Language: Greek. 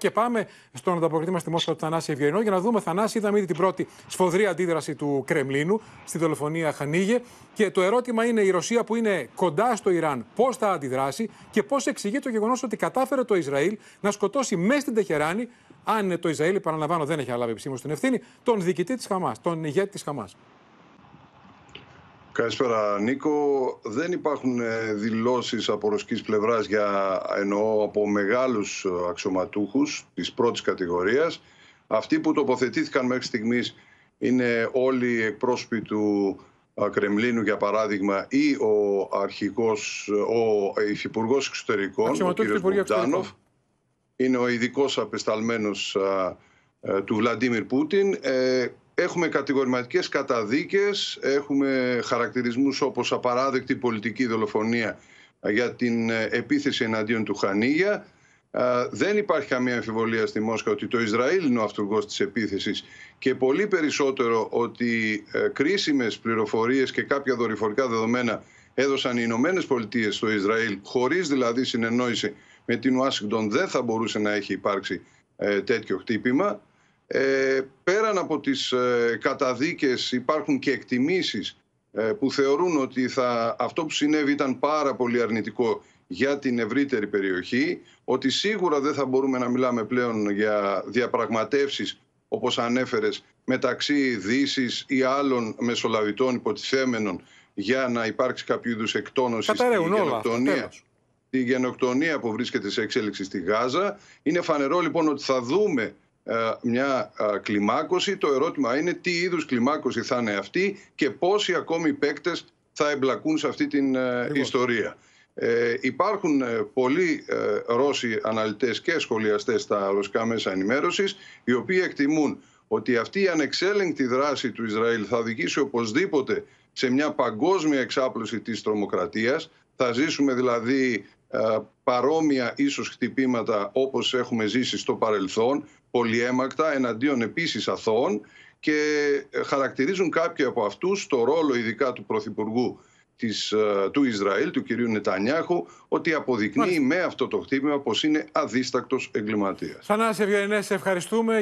Και πάμε στον ανταποκριτή μας Μόσχα, του Θανάση Ευγενό για να δούμε. Θανάση, είδαμε ήδη την πρώτη σφοδρή αντίδραση του Κρεμλίνου στη δολοφονία Χανίγε. Και το ερώτημα είναι η Ρωσία που είναι κοντά στο Ιράν πώς θα αντιδράσει και πώς εξηγεί το γεγονός ότι κατάφερε το Ισραήλ να σκοτώσει μέσα στην Τεχεράνη, αν το Ισραήλ, παραλαμβάνω, δεν έχει αναλάβει επισήμως την ευθύνη, τον διοικητή της Χαμάς, τον ηγέτη της Χαμάς. Καλησπέρα Νίκο. Δεν υπάρχουν ε, δηλώσεις από ρωσικής πλευράς για εννοώ από μεγάλους ε, αξιωματούχους της πρώτης κατηγορίας. Αυτοί που τοποθετήθηκαν μέχρι στιγμής είναι όλοι εκπρόσωποι του ε, Κρεμλίνου για παράδειγμα ή ο αρχικός, ο υφυπουργός εξωτερικών, ο κ. Μπουτάνοφ. Είναι ο ειδικός απεσταλμένος του Βλαντίμιρ Πούτιν. Έχουμε κατηγορηματικές καταδίκες, έχουμε χαρακτηρισμούς όπως απαράδεκτη πολιτική δολοφονία για την ε, επίθεση εναντίον του Χανίγια. Δεν υπάρχει καμία αμφιβολία στη Μόσχα ότι το Ισραήλ είναι ο αυτούργος της επίθεσης και πολύ περισσότερο ότι ε, κρίσιμες πληροφορίες και κάποια δορυφορικά δεδομένα έδωσαν οι Ηνωμένες Πολιτείες στο Ισραήλ, χωρίς δηλαδή συνεννόηση με την Ουάσιγκτον δεν θα μπορούσε να έχει υπάρξει ε, τέτοιο χτύπημα. Ε, πέραν από τις ε, καταδίκες υπάρχουν και εκτιμήσεις ε, που θεωρούν ότι θα, αυτό που συνέβη ήταν πάρα πολύ αρνητικό για την ευρύτερη περιοχή, ότι σίγουρα δεν θα μπορούμε να μιλάμε πλέον για διαπραγματεύσεις όπως ανέφερες μεταξύ Δύσης ή άλλων μεσολαβητών υποτιθέμενων για να υπάρξει κάποιο είδους εκτόνωση στην τη γενοκτονία που βρίσκεται σε εξέλιξη στη Γάζα. Είναι φανερό λοιπόν ότι θα δούμε ε, μια ε, κλιμάκωση. Το ερώτημα είναι τι είδους κλιμάκωση θα είναι αυτή και πόσοι ακόμη παίκτες θα εμπλακούν σε αυτή την ε, ιστορία. Ε, υπάρχουν πολλοί Ρώσοι αναλυτές και σχολιαστές στα ρωσικά μέσα ενημέρωσης οι οποίοι εκτιμούν ότι αυτή η ανεξέλεγκτη δράση του Ισραήλ θα οδηγήσει οπωσδήποτε σε μια παγκόσμια εξάπλωση της τρομοκρατίας. Θα ζήσουμε δηλαδή ε, παρόμοια ίσως χτυπήματα όπως έχουμε ζήσει στο παρελθόν, πολυέμακτα, εναντίον επίσης αθώων και ε, χαρακτηρίζουν κάποιοι από αυτούς το ρόλο ειδικά του Πρωθυπουργού της, ε, του Ισραήλ, του κυρίου Νετανιάχου, ότι αποδεικνύει με αυτό το χτύπημα πως είναι αδίστακτος εγκληματίας. Θανάση Ευγενές, ευχαριστούμε.